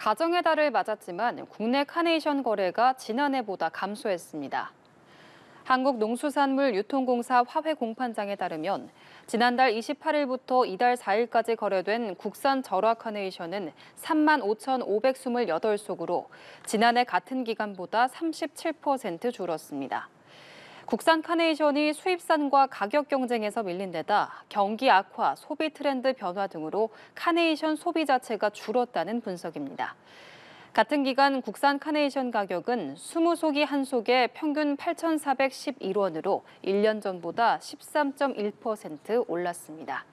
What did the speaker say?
가정의 달을 맞았지만 국내 카네이션 거래가 지난해보다 감소했습니다. 한국농수산물 유통공사 화훼 공판장에 따르면 지난달 28일부터 이달 4일까지 거래된 국산 절화 카네이션은 3 5,528속으로 지난해 같은 기간보다 37% 줄었습니다. 국산 카네이션이 수입산과 가격 경쟁에서 밀린 데다 경기 악화, 소비 트렌드 변화 등으로 카네이션 소비 자체가 줄었다는 분석입니다. 같은 기간 국산 카네이션 가격은 20속이 한 속에 평균 8,411원으로 1년 전보다 13.1% 올랐습니다.